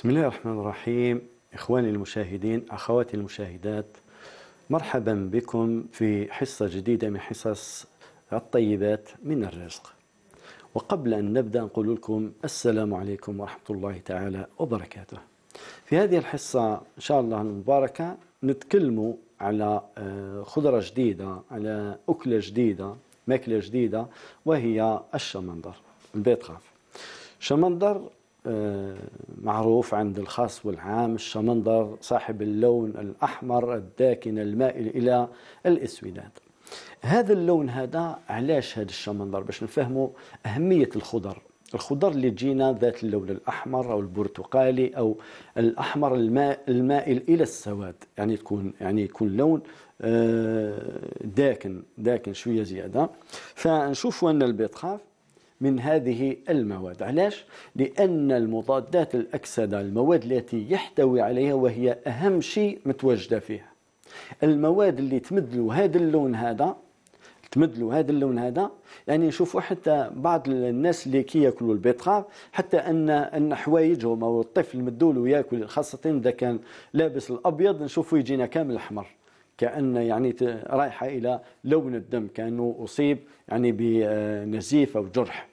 بسم الله الرحمن الرحيم إخواني المشاهدين أخواتي المشاهدات مرحبا بكم في حصة جديدة من حصص الطيبات من الرزق وقبل أن نبدأ نقول لكم السلام عليكم ورحمة الله تعالى وبركاته في هذه الحصة إن شاء الله المباركة نتكلم على آه، خضرة جديدة على أكلة جديدة ماكلة جديدة وهي الشمندر البيت خاف شمندر آه، معروف عند الخاص والعام الشمندر صاحب اللون الأحمر الداكن المائل إلى الإسوداد هذا اللون هذا علاش هذا الشمندر باش نفهموا أهمية الخضر الخضر اللي تجينا ذات اللون الأحمر أو البرتقالي أو الأحمر الماء المائل إلى السواد يعني تكون يعني يكون لون آه، داكن داكن شوية زيادة فنشوفوا أن البيتخاف من هذه المواد علاش؟ لأن المضادات الأكسدة المواد التي يحتوي عليها وهي أهم شيء متواجدة فيها المواد اللي تمدلوا هذا اللون هذا تمدلوا هذا اللون هذا يعني نشوفوا حتى بعض الناس اللي كي ياكلوا حتى ان ان حوايجهم او الطفل له ياكل خاصه اذا كان لابس الابيض نشوفوا يجينا كامل احمر كان يعني رايحه الى لون الدم كانه اصيب يعني بنزيف او جرح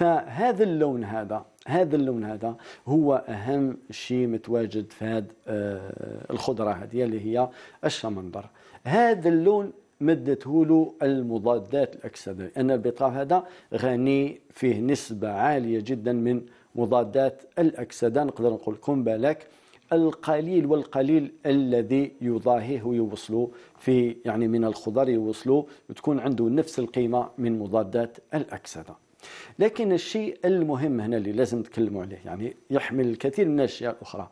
فهذا اللون هذا هذا اللون هذا هو اهم شيء متواجد في هذه آه، الخضره هذه اللي هي الشمندر هذا اللون مدته له المضادات الاكسده لان البطاطا هذا غني فيه نسبه عاليه جدا من مضادات الاكسده نقدر نقول لكم بالك القليل والقليل الذي يضاهيه ويوصله في يعني من الخضر يوصله وتكون عنده نفس القيمه من مضادات الاكسده لكن الشيء المهم هنا اللي لازم نتكلموا عليه يعني يحمل الكثير من الاشياء الاخرى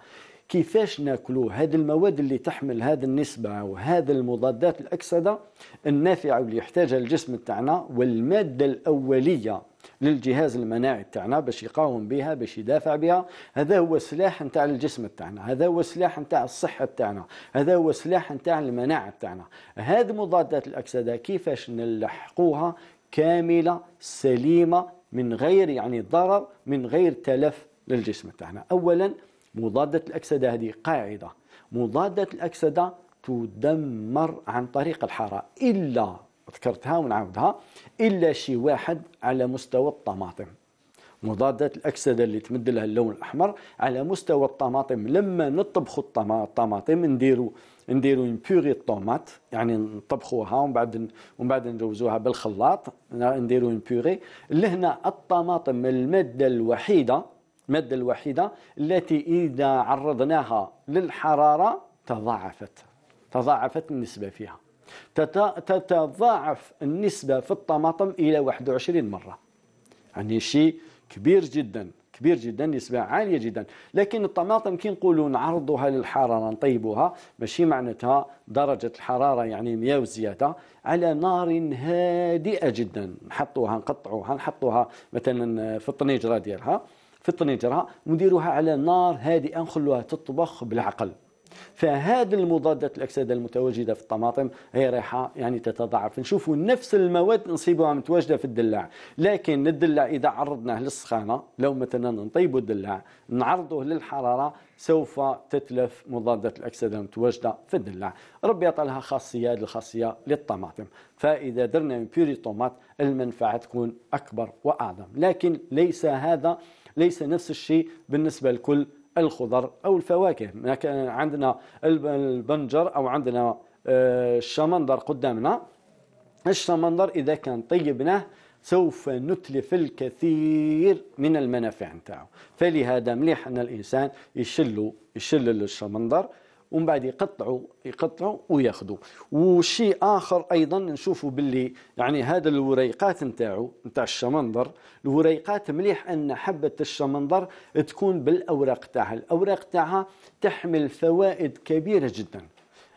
كيفاش ناكلوا هذه المواد اللي تحمل هذه النسبة وهذه المضادات الأكسدة النافعة واللي يحتاجها الجسم تاعنا والمادة الأولية للجهاز المناعي تاعنا باش يقاوم بها باش يدافع بها هذا هو سلاح نتاع الجسم تاعنا هذا هو سلاح نتاع الصحه تاعنا هذا هو سلاح نتاع المناعه تاعنا هذه مضادات الاكسده كيفاش نلحقوها كاملة سليمة من غير يعني ضرر من غير تلف للجسم تاعنا أولا مضادة الأكسدة هذه قاعدة مضادة الأكسدة تدمر عن طريق الحرارة إلا ذكرتها ونعاودها إلا شي واحد على مستوى الطماطم مضادات الاكسده اللي تمد لها اللون الاحمر على مستوى الطماطم لما نطبخوا الطماطم نديروا نديروا اون بوري يعني نطبخوها ومن بعد ومن بعد ندوزوها بالخلاط نديروا اون بوري لهنا الطماطم الماده الوحيده الماده الوحيده التي اذا عرضناها للحراره تضاعفت تضاعفت النسبه فيها تتضاعف النسبه في الطماطم الى 21 مره يعني شيء كبير جدا كبير جدا نسبة عالية جدا لكن الطماطم كي نقولوا نعرضوها للحرارة نطيبوها ماشي معناتها درجة الحرارة يعني 100 وزيادة على نار هادئة جدا نحطوها نقطعوها نحطوها مثلا في الطنجره ديالها في الطنجره ونديروها على نار هادئة نخلوها تطبخ بالعقل فهذه المضادات الاكسده المتواجده في الطماطم هي رايحه يعني تتضاعف نشوفوا نفس المواد نصيبها متواجده في الدلاع لكن الدلاع اذا عرضناه للسخانه لو مثلا نطيبوا الدلاع نعرضه للحراره سوف تتلف مضادات الاكسده المتواجده في الدلاع ربي يعطي لها خاصيه هذه الخاصيه للطماطم فاذا درنا بيوري طوماط المنفعه تكون اكبر واعظم لكن ليس هذا ليس نفس الشيء بالنسبه لكل الخضر أو الفواكه عندنا البنجر أو عندنا آه، الشمندر قدامنا الشمندر إذا كان طيبناه سوف نتلف الكثير من المنافع نتاعو فلهذا مليح أن الإنسان يشل يشل الشمندر ومن بعد يقطعوا يقطعوا وياخذوا وشيء اخر ايضا نشوفوا باللي يعني هذا الوريقات نتاعو نتاع الشمندر الوريقات مليح ان حبه الشمندر تكون بالاوراق تاعها الاوراق تاعها تحمل فوائد كبيره جدا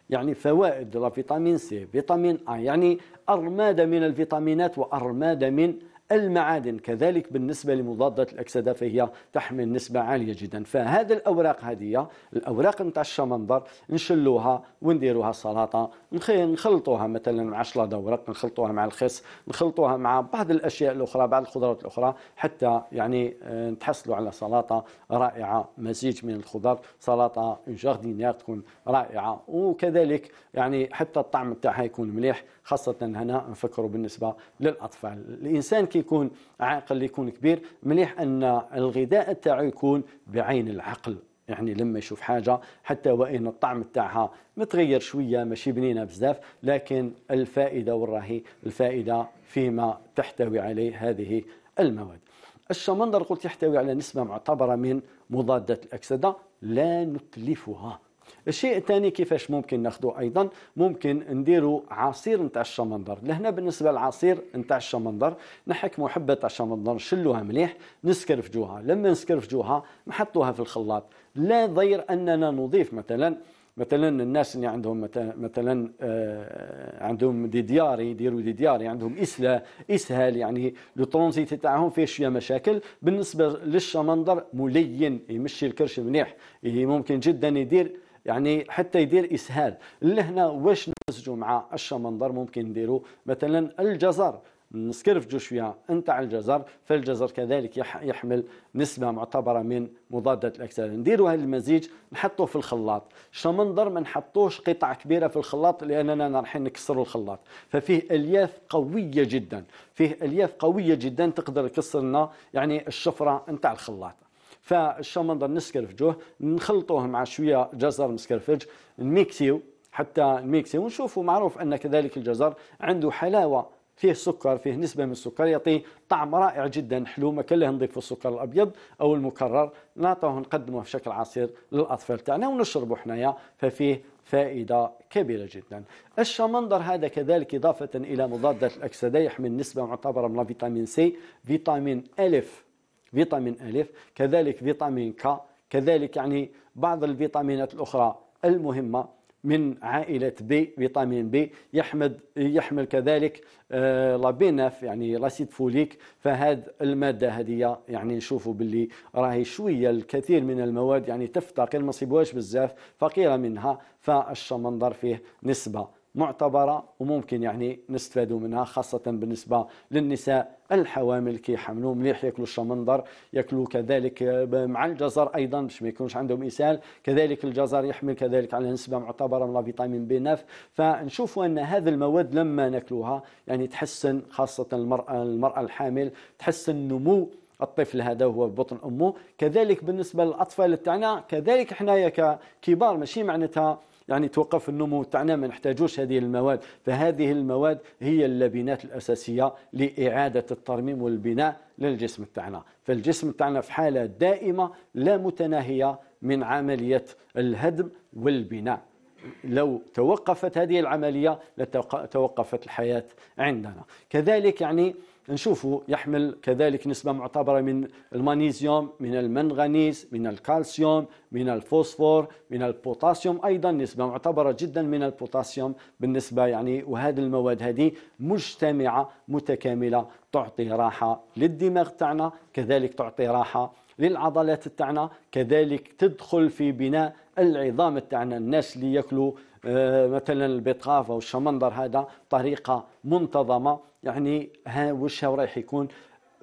يعني فوائد لا فيتامين سي فيتامين ا يعني ارماده من الفيتامينات وارماده من المعادن كذلك بالنسبة لمضادات الأكسدة فهي تحمل نسبة عالية جدا فهذه الأوراق هذه الأوراق نتاع الشمندر نشلوها ونديروها سلطة نخلطوها مثلا مع شلاضة ورق نخلطوها مع الخس نخلطوها مع بعض الأشياء الأخرى بعض الخضروات الأخرى حتى يعني آه، نتحصلوا على سلطة رائعة مزيج من الخضر سلطة جاردينير تكون رائعة وكذلك يعني حتى الطعم تاعها يكون مليح خاصة هنا نفكروا بالنسبة للأطفال الإنسان كي يكون عاقل يكون كبير مليح ان الغذاء تاعو يكون بعين العقل يعني لما يشوف حاجة حتى وإن الطعم تاعها متغير شوية ماشي بنينة بزاف لكن الفائدة والراهي الفائدة فيما تحتوي عليه هذه المواد الشمندر قلت يحتوي على نسبة معتبرة من مضادات الأكسدة لا نتلفها الشيء الثاني كيفاش ممكن ناخذو ايضا ممكن نديرو عصير نتاع الشمندر لهنا بالنسبه للعصير نتاع الشمندر نحكموا حبه تاع الشمندر نشلوها مليح نسكرفجوها لما نسكرفجوها نحطوها في الخلاط لا ضير اننا نضيف مثلا مثلا الناس اللي عندهم مثلا آه عندهم دي ديار يديروا دي ديار عندهم اسلا اسهال يعني لو ترونزيت تاعهم فيه شويه مشاكل بالنسبه للشمندر ملين يمشي الكرش مليح إيه، ممكن جدا يدير يعني حتى يدير اسهال لهنا واش نمزجوا مع اش منظر ممكن نديروا مثلا الجزر نسكرفجوا شويه نتاع الجزر فالجزر كذلك يحمل نسبه معتبره من مضادات الاكسده نديروا هذا المزيج نحطوه في الخلاط الشمنظر ما نحطوش قطع كبيره في الخلاط لاننا رايحين نكسروا الخلاط ففيه الياف قويه جدا فيه الياف قويه جدا تقدر تكسر لنا يعني الشفره نتاع الخلاط فالشمندر نسكرفجوه نخلطوه مع شويه جزر مسكرفج نميكسيو حتى نميكسيو ونشوفوا معروف ان كذلك الجزر عنده حلاوه فيه سكر فيه نسبة من السكر يعطي طعم رائع جدا حلو ما كان له نضيفوا السكر الأبيض أو المكرر نعطوه نقدمه في شكل عصير للأطفال تاعنا ونشربه حنايا ففيه فائدة كبيرة جدا الشمندر هذا كذلك إضافة إلى مضادات الأكسدة يحمل نسبة معتبرة من فيتامين سي فيتامين ألف فيتامين ألف كذلك فيتامين كا كذلك يعني بعض الفيتامينات الأخرى المهمة من عائلة بي فيتامين بي يحمد يحمل كذلك آه لابيناف يعني لاسيد فوليك فهاد المادة هذه يعني نشوفوا باللي راهي شوية الكثير من المواد يعني تفتقر يعني ما صيبوهاش بزاف فقيرة منها فالشمندر فيه نسبة معتبرة وممكن يعني نستفادوا منها خاصة بالنسبة للنساء الحوامل كي يحملوا مليح ياكلوا الشمندر ياكلوا كذلك مع الجزر ايضا باش ما يكونش عندهم اسهال كذلك الجزر يحمل كذلك على نسبه معتبره من فيتامين بي 9 فنشوفوا ان هذه المواد لما ناكلوها يعني تحسن خاصه المراه المراه الحامل تحسن نمو الطفل هذا وهو بطن امه كذلك بالنسبه للاطفال تاعنا كذلك حنايا ككبار ماشي معناتها يعني توقف النمو تاعنا ما نحتاجوش هذه المواد فهذه المواد هي اللبنات الأساسية لإعادة الترميم والبناء للجسم تاعنا فالجسم تاعنا في حالة دائمة لا متناهية من عملية الهدم والبناء لو توقفت هذه العملية لتوقفت الحياة عندنا كذلك يعني نشوفه يحمل كذلك نسبة معتبرة من المغنيسيوم من المنغنيز من الكالسيوم من الفوسفور من البوتاسيوم أيضا نسبة معتبرة جدا من البوتاسيوم بالنسبة يعني وهذه المواد هذه مجتمعة متكاملة تعطي راحة للدماغ تاعنا كذلك تعطي راحة للعضلات تاعنا كذلك تدخل في بناء العظام تاعنا الناس اللي ياكلوا آه، مثلا البتقاف او الشمندر هذا بطريقه منتظمه يعني ها وش رايح يكون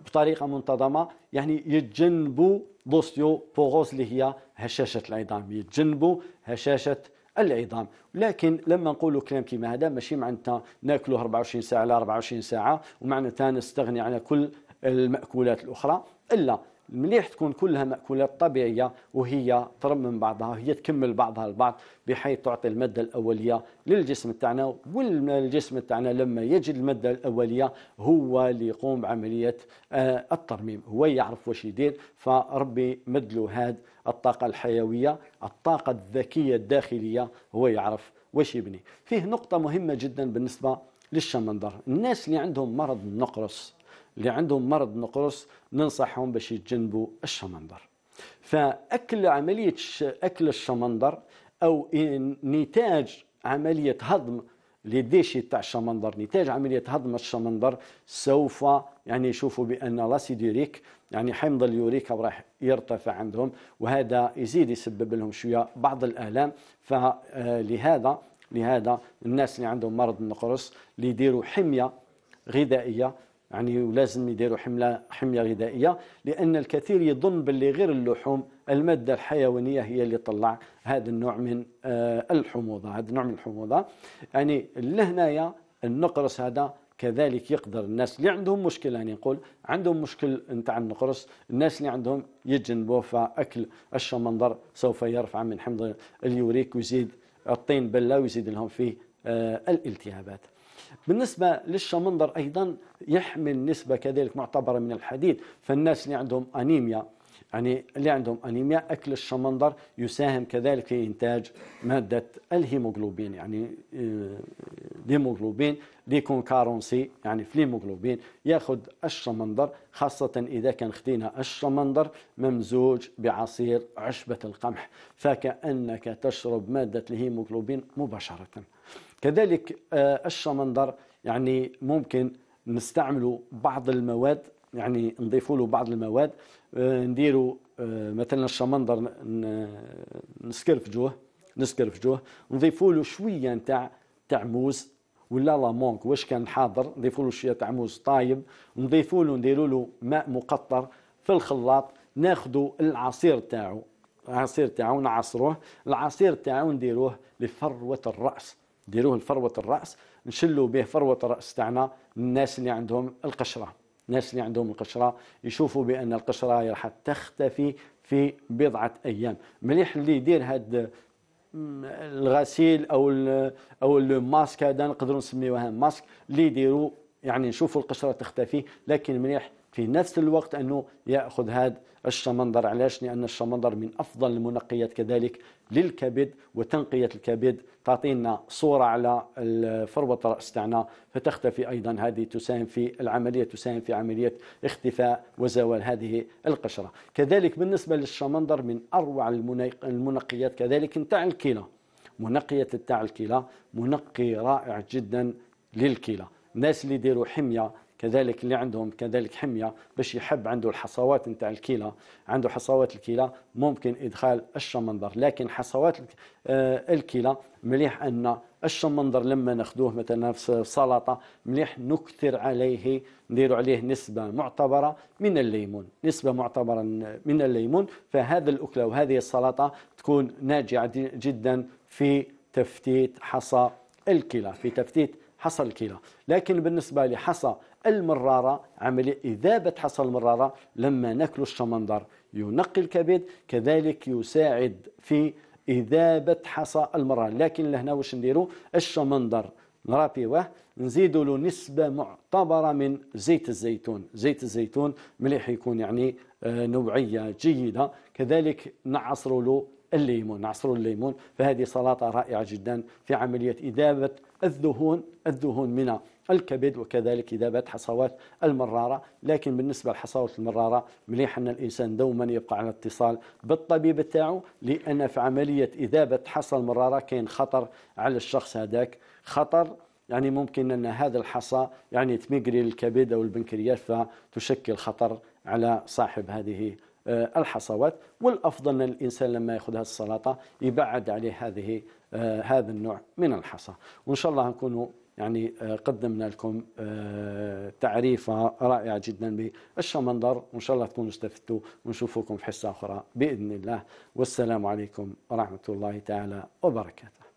بطريقه منتظمه يعني يتجنبوا دوسيو بوغوس اللي هي هشاشه العظام يتجنبوا هشاشه العظام لكن لما نقولوا كلام كيما هذا ماشي معناتها ناكلوه 24 ساعه على 24 ساعه ومعناتها نستغني على كل الماكولات الاخرى الا مليح تكون كلها مأكولات طبيعية وهي ترمم بعضها وهي تكمل بعضها البعض بحيث تعطي المادة الأولية للجسم تاعنا والجسم تاعنا لما يجد المادة الأولية هو اللي يقوم بعملية آه، الترميم هو يعرف واش يدير فربي له هاد الطاقة الحيوية الطاقة الذكية الداخلية هو يعرف واش يبني فيه نقطة مهمة جدا بالنسبة للشمندر الناس اللي عندهم مرض النقرس اللي عندهم مرض نقرس ننصحهم باش يتجنبوا الشمندر فأكل عملية أكل الشمندر أو نتاج عملية هضم لديشي تاع الشمندر نتاج عملية هضم الشمندر سوف يعني يشوفوا بأن لاسيد يوريك يعني حمض اليوريك راح يرتفع عندهم وهذا يزيد يسبب لهم شوية بعض الآلام فلهذا آه، لهذا الناس اللي عندهم مرض النقرس اللي يديروا حمية غذائية يعني ولازم يديروا حملة حمية غذائية لأن الكثير يظن باللي غير اللحوم المادة الحيوانية هي اللي طلع هذا النوع من آه، الحموضة هذا النوع من الحموضة يعني لهنايا النقرس هذا كذلك يقدر الناس اللي عندهم مشكل يعني نقول عندهم مشكل نتاع النقرس الناس اللي عندهم يتجنبوه فأكل الشمندر سوف يرفع من حمض اليوريك ويزيد الطين بلة ويزيد لهم فيه آه، الالتهابات بالنسبة للشمندر أيضا يحمل نسبة كذلك معتبرة من الحديد فالناس اللي عندهم أنيميا يعني اللي عندهم أنيميا أكل الشمندر يساهم كذلك في إنتاج مادة الهيموغلوبين يعني آه، ديموغلوبين ليكون كارونسي يعني في الهيموغلوبين ياخذ الشمندر خاصة إذا كان خدينا الشمندر ممزوج بعصير عشبة القمح فكأنك تشرب مادة الهيموغلوبين مباشرة كذلك آه، الشمندر يعني ممكن نستعملوا بعض المواد يعني نضيفوا له بعض المواد آه، نديروا آه، مثلا الشمندر نسكرفجوه نسكرفجوه نضيفوا له شويه نتاع تاع موز ولا لا مونك واش كان حاضر نضيفوا له شويه تاع موز طايب نضيفوا له نديروا له ماء مقطر في الخلاط ناخذوا العصير تاعو العصير تاعو نعصروه العصير تاعو نديروه لفروه الراس ديروه لفروه الراس نشلوا به فروه الراس تاعنا الناس اللي عندهم القشره الناس اللي عندهم القشره يشوفوا بان القشره راح تختفي في بضعه ايام مليح اللي يدير هاد الغسيل او ال او الماسك هذا نقدروا نسميوها ماسك اللي يديروا يعني نشوفوا القشره تختفي لكن مليح في نفس الوقت أنه يأخذ هذا الشمندر علاش لأن الشمندر من أفضل المنقيات كذلك للكبد وتنقية الكبد تعطينا صورة على فروة الرأس تاعنا فتختفي أيضا هذه تساهم في العملية تساهم في عملية اختفاء وزوال هذه القشرة كذلك بالنسبة للشمندر من أروع المنقيات كذلك نتاع الكلى منقية نتاع الكلى منقي رائع جدا للكلى الناس اللي يديروا حمية كذلك اللي عندهم كذلك حميه باش يحب عنده الحصوات نتاع الكلى عنده حصوات الكلى ممكن ادخال الشمنظر لكن حصوات الكلى آه، مليح ان الشمنظر لما ناخذوه مثلا في سلطه مليح نكثر عليه نديروا عليه نسبه معتبره من الليمون نسبه معتبره من الليمون فهذا الاكله وهذه السلطه تكون ناجعه جدا في تفتيت حصى الكلى في تفتيت حصى الكلى لكن بالنسبة لحصى المرارة عملية إذابة حصى المرارة لما ناكل الشمندر ينقي الكبد كذلك يساعد في إذابة حصى المرارة لكن لهنا واش نديرو الشمندر نرابيوه نزيدوا له نسبة معتبرة من زيت الزيتون زيت الزيتون مليح يكون يعني آه، نوعية جيدة كذلك نعصر له الليمون نعصر الليمون فهذه سلطة رائعة جدا في عملية إذابة الذهون الذهون من الكبد وكذلك بات حصوات المرارة لكن بالنسبة لحصوات المرارة مليح أن الإنسان دوما يبقى على اتصال بالطبيب تاعه لأن في عملية إذابة حصى المرارة كاين خطر على الشخص هذاك خطر يعني ممكن أن هذا الحصى يعني تميقري للكبد أو البنكرياس فتشكل خطر على صاحب هذه آه، الحصوات والأفضل أن الإنسان لما يأخذ هذه السلطة يبعد عليه هذه آه، هذا النوع من الحصى وإن شاء الله نكون يعني آه، قدمنا لكم آه، تعريفة رائعة جدا بالشمندر وإن شاء الله تكونوا استفدتوا ونشوفكم في حصة أخرى بإذن الله والسلام عليكم ورحمة الله تعالى وبركاته